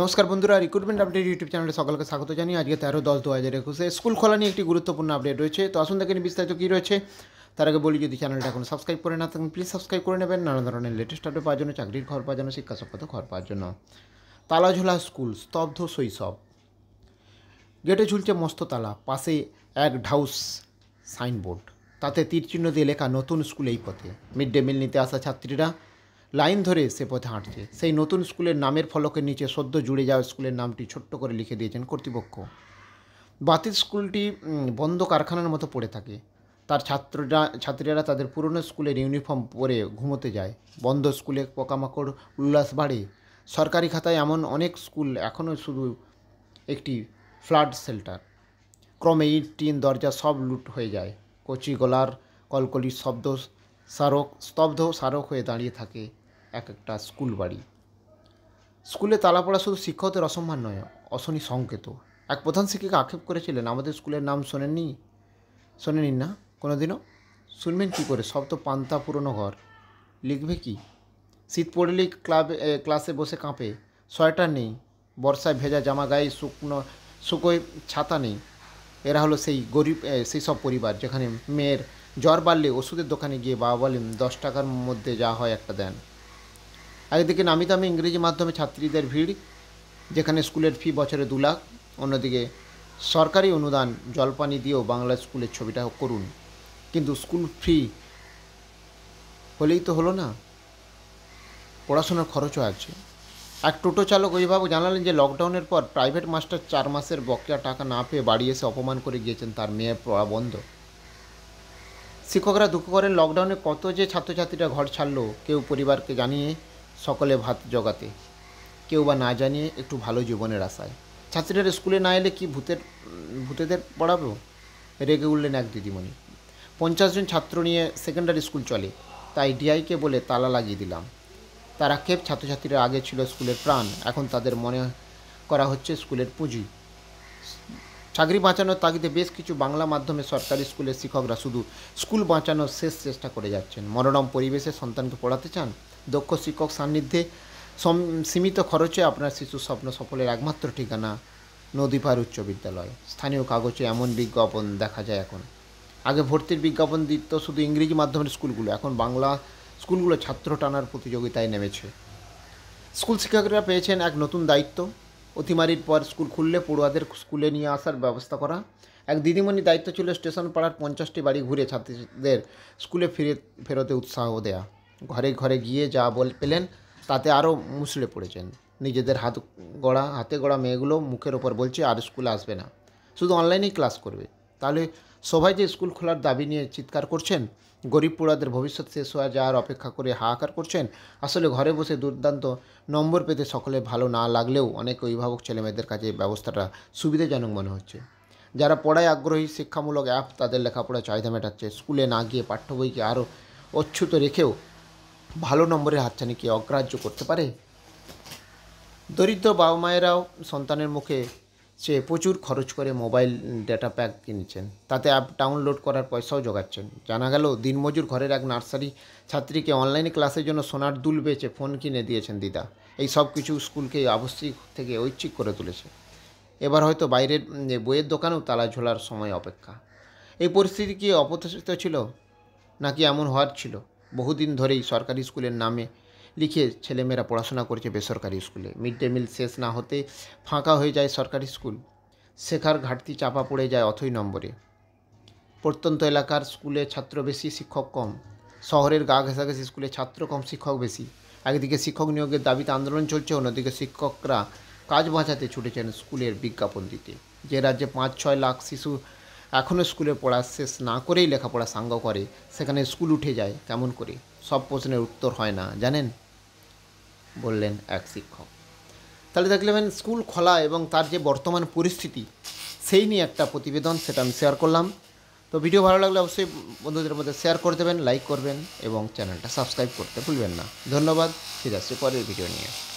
নমস্কার বন্ধুরা recruitment update YouTube চ্যানেলে সকলকে স্বাগত জানিয়ে আজকে তেরো দশ দু হাজার একুশে স্কুল খোলা নিয়ে একটি গুরুত্বপূর্ণ আপডেট রয়েছে তো আসুন দেখেন বিস্তারিত কী রয়েছে তার আগে বলি যদি চ্যানেলটা এখন সাবস্ক্রাইব করে না থাকেন প্লিজ সাবস্ক্রাইব করে নেবেন নানা ধরনের লেটেস্ট আপডেট পাওয়ার জন্য চাকরির ঘর পাওয়ার জন্য শিক্ষা সভ্যত ঘর পাওয়ার জন্য তালাঝোলা স্কুল স্তব্ধ শৈশব গেটে ঝুলছে মস্ত তালা পাশে এক ঢাউস সাইনবোর্ড তাতে তীরচিহ্ন দিয়ে লেখা নতুন স্কুল এই পথে মিড ডে মিল নিতে আসা ছাত্রীরা লাইন ধরে সে পথে হাঁটছে সেই নতুন স্কুলের নামের ফলকের নিচে সদ্য জুড়ে যাওয়া স্কুলের নামটি ছোট্ট করে লিখে দিয়েছেন কর্তৃপক্ষ বাতিল স্কুলটি বন্ধ কারখানার মতো পড়ে থাকে তার ছাত্ররা ছাত্রীরা তাদের পুরনো স্কুলের ইউনিফর্ম পরে ঘুমোতে যায় বন্ধ স্কুলে পোকামাকড় উল্লাস বাড়ে সরকারি খাতায় এমন অনেক স্কুল এখনও শুধু একটি ফ্লাড শেল্টার ক্রমে ইট টিন দরজা সব লুট হয়ে যায় কচি গলার কলকলির শব্দ স্মারক স্তব্ধ স্মারক হয়ে দাঁড়িয়ে থাকে এক একটা স্কুল বাড়ি স্কুলে তালা পড়া শুধু শিক্ষকদের অসম্মান নয় অশনি সংকেত এক প্রধান শিক্ষিকা আক্ষেপ করেছিলেন আমাদের স্কুলের নাম শোনেননি শোনেনি না কোনোদিনও শুনবেন কী করে সব তো পান্তা পুরনো ঘর লিখবে কি শীত পড়লেই ক্লাবে ক্লাসে বসে কাঁপে সোয়েটার নেই বর্ষায় ভেজা জামা গায়ে শুকনো শুকোয় ছাতা নেই এরা হলো সেই গরিব সেই সব পরিবার যেখানে মেয়ের জ্বর বাড়লে ওষুধের দোকানে গিয়ে বাবা বলেন দশ টাকার মধ্যে যা হয় একটা দেন একদিকে নামি দামি ইংরেজি মাধ্যমে ছাত্রীদের ভিড় যেখানে স্কুলের ফি বছরে দু লাখ অন্যদিকে সরকারি অনুদান জলপানি দিয়েও বাংলা স্কুলের ছবিটা করুন কিন্তু স্কুল ফি হলেই তো হলো না পড়াশোনার খরচও আছে এক টোটো চালক অভিভাবক জানালেন যে লকডাউনের পর প্রাইভেট মাস্টার চার মাসের বকেয়া টাকা না পেয়ে বাড়ি এসে অপমান করে গিয়েছেন তার মেয়ে পড়া বন্ধ শিক্ষকরা দুঃখ করেন লকডাউনে কত যে ছাত্রছাত্রীরা ঘর ছাড়লো কেউ পরিবারকে জানিয়ে সকলে ভাত জগাতে কেউ বা না জানিয়ে একটু ভালো জীবনের আশায় ছাত্রীরা স্কুলে না এলে কি ভূতের ভূতেদের পড়াবো রেগে উঠলেন এক দিদিমণি পঞ্চাশ জন ছাত্র নিয়ে সেকেন্ডারি স্কুল চলে তাই ডিআইকে বলে তালা লাগিয়ে দিলাম তার আক্ষেপ ছাত্রছাত্রীরা আগে ছিল স্কুলের প্রাণ এখন তাদের মনে করা হচ্ছে স্কুলের পুঁজি চাকরি বাঁচানোর তাগিদে বেশ কিছু বাংলা মাধ্যমে সরকারি স্কুলের শিক্ষকরা শুধু স্কুল বাঁচানোর শেষ চেষ্টা করে যাচ্ছেন মনোরম পরিবেশে সন্তানকে পড়াতে চান দক্ষ শিক্ষক সান্নিধ্যে সীমিত খরচে আপনার শিশুর স্বপ্ন সফলের একমাত্র ঠিকানা নদীপার উচ্চ বিদ্যালয় স্থানীয় কাগজে এমন বিজ্ঞাপন দেখা যায় এখন আগে ভর্তির বিজ্ঞাপন দিত শুধু ইংরেজি মাধ্যমের স্কুলগুলো এখন বাংলা স্কুলগুলো ছাত্র টানার প্রতিযোগিতায় নেমেছে স্কুল শিক্ষকরা পেয়েছেন এক নতুন দায়িত্ব অতিমারির পর স্কুল খুললে পড়ুয়াদের স্কুলে নিয়ে আসার ব্যবস্থা করা এক দিদিমণি দায়িত্ব ছিল স্টেশন পাড়ার পঞ্চাশটি বাড়ি ঘুরে ছাত্রীদের স্কুলে ফিরে ফেরতে উৎসাহ দেয়া ঘরে ঘরে গিয়ে যা বল পেলেন তাতে আরও মুসলে পড়েছেন নিজেদের হাত গড়া হাতে গড়া মেয়েগুলো মুখের ওপর বলছে আর স্কুলে আসবে না শুধু অনলাইনেই ক্লাস করবে তাহলে সবাই যে স্কুল খোলার দাবি নিয়ে চিৎকার করছেন গরিব পোড়াদের ভবিষ্যৎ শেষ হওয়া যাওয়ার অপেক্ষা করে হাহাকার করছেন আসলে ঘরে বসে দুর্দান্ত নম্বর পেতে সকলে ভালো না লাগলেও অনেক অভিভাবক ছেলেমেয়েদের কাছে ব্যবস্থাটা সুবিধাজনক মনে হচ্ছে যারা পড়ায় আগ্রহী শিক্ষামূলক অ্যাপ তাদের লেখাপড়া চাহিদা মেটাচ্ছে স্কুলে না গিয়ে পাঠ্য বইকে আরও অচ্ছুত রেখেও ভালো নম্বরের হাতছানিকে অগ্রাহ্য করতে পারে দরিদ্র বাবা মায়েরাও সন্তানের মুখে সে প্রচুর খরচ করে মোবাইল ডেটা প্যাক কিনছেন তাতে অ্যাপ ডাউনলোড করার পয়সাও জোগাচ্ছেন জানা গেল দিনমজুর ঘরের এক নার্সারি ছাত্রীকে অনলাইনে ক্লাসের জন্য সোনার দুল বেচে ফোন কিনে দিয়েছেন দিদা এই সব কিছু স্কুলকে আবশ্যিক থেকে ঐচ্ছিক করে তুলেছে এবার হয়তো বাইরের বইয়ের দোকানেও তালা ঝোলার সময় অপেক্ষা এই পরিস্থিতি কি অপ্রত্যাশিত ছিল নাকি এমন হওয়ার ছিল বহুদিন ধরেই সরকারি স্কুলের নামে লিখে ছেলেমেয়েরা পড়াশোনা করছে বেসরকারি স্কুলে মিড ডে মিল শেষ না হতে ফাঁকা হয়ে যায় সরকারি স্কুল শেখার ঘাটতি চাপা পড়ে যায় অথই নম্বরে প্রত্যন্ত এলাকার স্কুলে ছাত্র বেশি শিক্ষক কম শহরের গা ঘেঁষাঘেঁষি স্কুলে ছাত্র কম শিক্ষক বেশি একদিকে শিক্ষক নিয়োগের দাবিতে আন্দোলন চলছে অন্যদিকে শিক্ষকরা কাজ বাঁচাতে ছুটেছেন স্কুলের বিজ্ঞাপন দিতে যে রাজ্যে পাঁচ ছয় লাখ শিশু এখনও স্কুলে পড়া শেষ না করেই লেখাপড়া সাঙ্গ করে সেখানে স্কুল উঠে যায় কেমন করে সব প্রশ্নের উত্তর হয় না জানেন বললেন এক শিক্ষক তাহলে দেখলেন স্কুল খোলা এবং তার যে বর্তমান পরিস্থিতি সেই নিয়ে একটা প্রতিবেদন সেটা আমি শেয়ার করলাম তো ভিডিও ভালো লাগলে অবশ্যই বন্ধুদের মধ্যে শেয়ার করে দেবেন লাইক করবেন এবং চ্যানেলটা সাবস্ক্রাইব করতে ভুলবেন না ধন্যবাদ ফিরে আসছি পরের ভিডিও নিয়ে